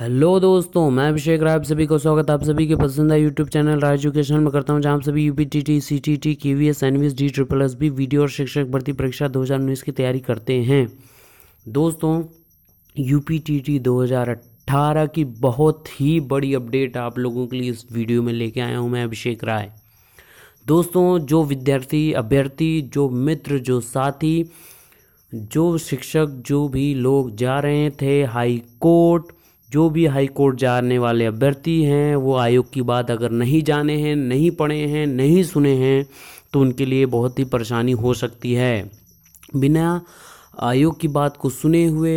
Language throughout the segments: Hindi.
हेलो दोस्तों मैं अभिषेक राय आप सभी को स्वागत आप सभी के पसंदीदा यूट्यूब चैनल राय एजुकेशन में करता हूं जहां आप सभी UP T T C T T K V S N V S D triple S B video और शिक्षक भर्ती परीक्षा 2019 की तैयारी करते हैं दोस्तों यू पी टी टी अट्ठारह की बहुत ही बड़ी अपडेट आप लोगों के लिए इस वीडियो में लेके आया हूँ मैं अभिषेक राय दोस्तों जो विद्यार्थी अभ्यर्थी जो मित्र जो साथी जो शिक्षक जो भी लोग जा रहे थे हाई कोर्ट जो भी हाई कोर्ट जाने वाले अभ्यर्थी हैं वो आयोग की बात अगर नहीं जाने हैं नहीं पढ़े हैं नहीं सुने हैं तो उनके लिए बहुत ही परेशानी हो सकती है बिना आयोग की बात को सुने हुए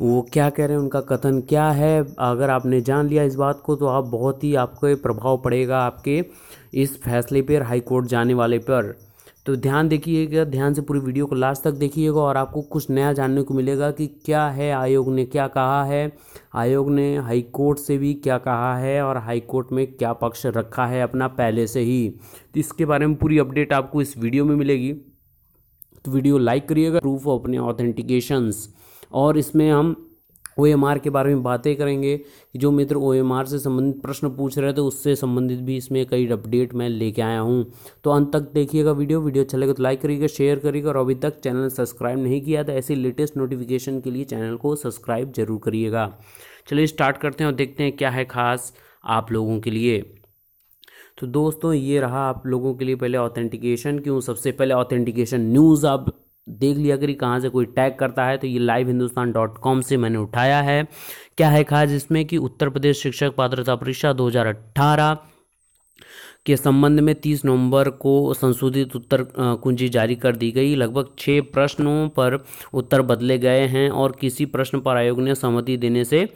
वो क्या कह रहे हैं उनका कथन क्या है अगर आपने जान लिया इस बात को तो आप बहुत ही आपके प्रभाव पड़ेगा आपके इस फैसले पर हाई कोर्ट जाने वाले पर तो ध्यान देखिएगा ध्यान से पूरी वीडियो को लास्ट तक देखिएगा और आपको कुछ नया जानने को मिलेगा कि क्या है आयोग ने क्या कहा है आयोग ने हाई कोर्ट से भी क्या कहा है और हाई कोर्ट में क्या पक्ष रखा है अपना पहले से ही तो इसके बारे में पूरी अपडेट आपको इस वीडियो में मिलेगी तो वीडियो लाइक करिएगा प्रूफ ऑफ अपने ऑथेंटिकेशंस और इसमें हम ओ के बारे में बातें करेंगे कि जो मित्र ओ से संबंधित प्रश्न पूछ रहे थे उससे संबंधित भी इसमें कई अपडेट मैं लेके आया हूँ तो अंत तक देखिएगा वीडियो वीडियो अच्छा लगे तो लाइक करिएगा शेयर करिएगा और अभी तक चैनल सब्सक्राइब नहीं किया तो ऐसे लेटेस्ट नोटिफिकेशन के लिए चैनल को सब्सक्राइब जरूर करिएगा चलिए स्टार्ट करते हैं और देखते हैं क्या है खास आप लोगों के लिए तो दोस्तों ये रहा आप लोगों के लिए पहले ऑथेंटिकेशन क्यों सबसे पहले ऑथेंटिकेशन न्यूज़ आप देख लिया करी कहाँ से कोई टैग करता है तो ये लाइव हिंदुस्तान डॉट कॉम से मैंने उठाया है क्या है खास इसमें कि उत्तर प्रदेश शिक्षक पात्रता परीक्षा 2018 के संबंध में 30 नवंबर को संशोधित उत्तर कुंजी जारी कर दी गई लगभग छः प्रश्नों पर उत्तर बदले गए हैं और किसी प्रश्न पर आयोग ने सहमति देने से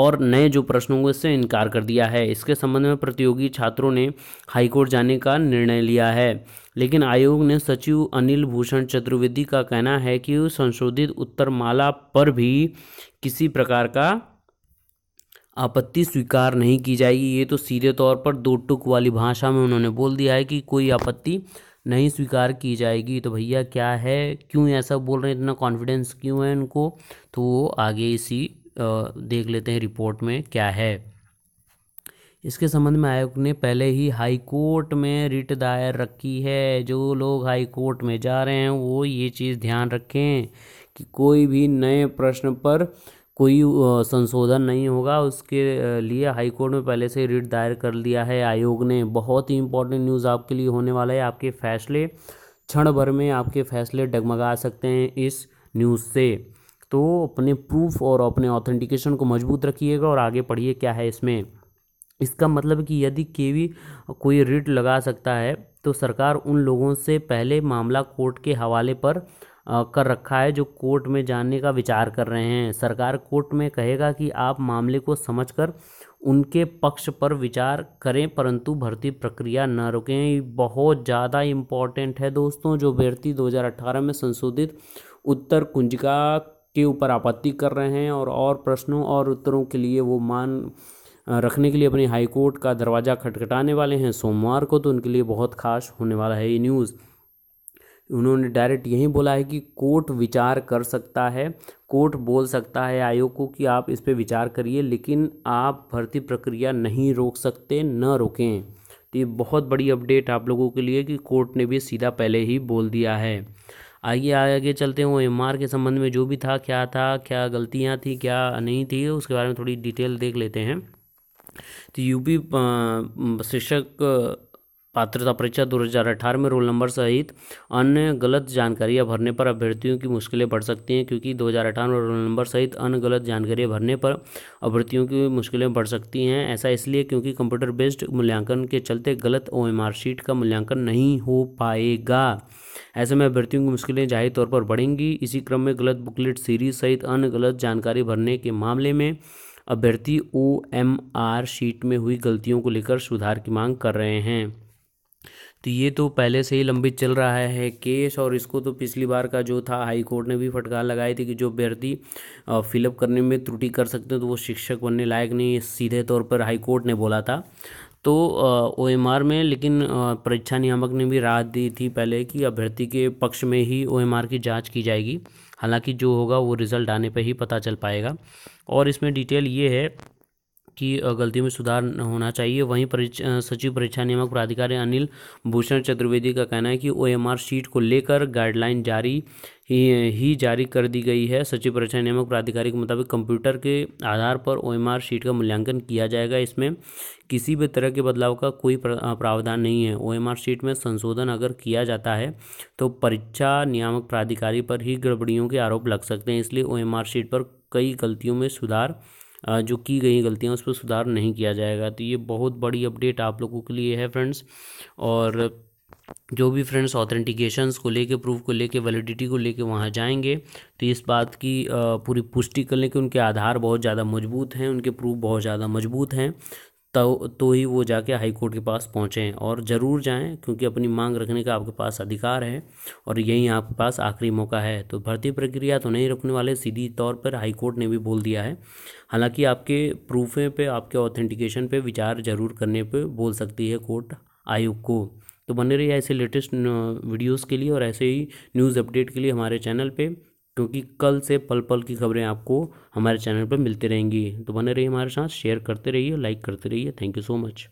और नए जो प्रश्न होंगे उससे इनकार कर दिया है इसके संबंध में प्रतियोगी छात्रों ने हाईकोर्ट जाने का निर्णय लिया है लेकिन आयोग ने सचिव अनिल भूषण चतुर्वेदी का कहना है कि संशोधित उत्तरमाला पर भी किसी प्रकार का आपत्ति स्वीकार नहीं की जाएगी ये तो सीधे तौर पर दो टुक वाली भाषा में उन्होंने बोल दिया है कि कोई आपत्ति नहीं स्वीकार की जाएगी तो भैया क्या है क्यों ऐसा बोल रहे हैं इतना कॉन्फिडेंस क्यों है उनको तो वो आगे इसी देख लेते हैं रिपोर्ट में क्या है इसके संबंध में आयोग ने पहले ही हाई कोर्ट में रिट दायर रखी है जो लोग हाई कोर्ट में जा रहे हैं वो ये चीज़ ध्यान रखें कि कोई भी नए प्रश्न पर कोई संशोधन नहीं होगा उसके लिए हाई कोर्ट में पहले से रिट दायर कर लिया है आयोग ने बहुत ही इंपॉर्टेंट न्यूज़ आपके लिए होने वाला है आपके फैसले क्षण भर में आपके फैसले डगमगा सकते हैं इस न्यूज़ से तो अपने प्रूफ और अपने ऑथेंटिकेशन को मजबूत रखिएगा और आगे पढ़िए क्या है इसमें इसका मतलब कि यदि केवी कोई रिट लगा सकता है तो सरकार उन लोगों से पहले मामला कोर्ट के हवाले पर कर रखा है जो कोर्ट में जाने का विचार कर रहे हैं सरकार कोर्ट में कहेगा कि आप मामले को समझकर उनके पक्ष पर विचार करें परंतु भर्ती प्रक्रिया न रुकें बहुत ज़्यादा इम्पॉर्टेंट है दोस्तों जो भर्ती 2018 में संशोधित उत्तर कुंजिका के ऊपर आपत्ति कर रहे हैं और और प्रश्नों और उत्तरों के लिए वो मान रखने के लिए अपनी हाईकोर्ट का दरवाज़ा खटखटाने वाले हैं सोमवार को तो उनके लिए बहुत खास होने वाला है ये न्यूज़ उन्होंने डायरेक्ट यही बोला है कि कोर्ट विचार कर सकता है कोर्ट बोल सकता है आयोग को कि आप इस पर विचार करिए लेकिन आप भर्ती प्रक्रिया नहीं रोक सकते न रोकें तो ये बहुत बड़ी अपडेट आप लोगों के लिए कि कोर्ट ने भी सीधा पहले ही बोल दिया है आगे आगे चलते हैं वो एम के संबंध में जो भी था क्या था क्या गलतियाँ थी क्या नहीं थी उसके बारे में थोड़ी डिटेल देख लेते हैं तो यूपी शिक्षक पात्रता परीक्षा दो हज़ार अठारह में रोल नंबर सहित अन्य गलत जानकारियां भरने पर अभ्यर्थियों की मुश्किलें बढ़ सकती हैं क्योंकि दो हज़ार अठारह में रोल नंबर सहित अन्य गलत जानकारियां भरने पर अभ्यर्थियों की मुश्किलें बढ़ सकती हैं ऐसा इसलिए क्योंकि कंप्यूटर बेस्ड मूल्यांकन के चलते गलत ओ शीट का मूल्यांकन नहीं हो पाएगा ऐसे में अभ्यर्थियों की मुश्किलें जाहिर तौर पर बढ़ेंगी इसी क्रम में गलत बुकलेट सीरीज सहित अन्य गलत जानकारी भरने के मामले में अभ्यर्थी ओ एम आर शीट में हुई गलतियों को लेकर सुधार की मांग कर रहे हैं तो ये तो पहले से ही लंबित चल रहा है केस और इसको तो पिछली बार का जो था हाई कोर्ट ने भी फटकार लगाई थी कि जो अभ्यर्थी फिलअप करने में त्रुटि कर सकते हैं तो वो शिक्षक बनने लायक नहीं सीधे तौर पर हाई कोर्ट ने बोला था तो ओ एम आर में लेकिन परीक्षा नियामक ने भी राहत दी थी पहले कि अभ्यर्थी के पक्ष में ही ओ एम आर की जाँच की जाएगी हालांकि जो होगा वो रिज़ल्ट आने पर ही पता चल पाएगा और इसमें डिटेल ये है की गलतियों में सुधार होना चाहिए वहीं परीक्षा सचिव परीक्षा नियामक प्राधिकारी अनिल भूषण चतुर्वेदी का कहना है कि ओएमआर शीट को लेकर गाइडलाइन जारी ही, ही जारी कर दी गई है सचिव परीक्षा नियामक प्राधिकारी के मुताबिक कंप्यूटर के आधार पर ओएमआर शीट का मूल्यांकन किया जाएगा इसमें किसी भी तरह के बदलाव का कोई प्रावधान नहीं है ओएमआर शीट में संशोधन अगर किया जाता है तो परीक्षा नियामक प्राधिकारी पर ही गड़बड़ियों के आरोप लग सकते हैं इसलिए ओ शीट पर कई गलतियों में सुधार जो की गई गलतियाँ उस पर सुधार नहीं किया जाएगा तो ये बहुत बड़ी अपडेट आप लोगों के लिए है फ्रेंड्स और जो भी फ्रेंड्स ऑथेंटिकेशंस को लेके प्रूफ को लेके वैलिडिटी को लेके वहाँ जाएंगे तो इस बात की पूरी पुष्टि कर लें कि उनके आधार बहुत ज़्यादा मजबूत हैं उनके प्रूफ बहुत ज़्यादा मजबूत हैं तो तो ही वो जाके हाई कोर्ट के पास पहुँचें और ज़रूर जाएं क्योंकि अपनी मांग रखने का आपके पास अधिकार है और यही आपके पास आखिरी मौका है तो भर्ती प्रक्रिया तो नहीं रुकने वाले सीधी तौर पर हाई कोर्ट ने भी बोल दिया है हालांकि आपके प्रूफें पे आपके ऑथेंटिकेशन पे विचार ज़रूर करने पे बोल सकती है कोर्ट आयोग को तो बने रहिए ऐसे लेटेस्ट वीडियोस के लिए और ऐसे ही न्यूज़ अपडेट के लिए हमारे चैनल पर क्योंकि कल से पल पल की खबरें आपको हमारे चैनल पर मिलती रहेंगी तो बने रहिए हमारे साथ शेयर करते रहिए लाइक करते रहिए थैंक यू सो मच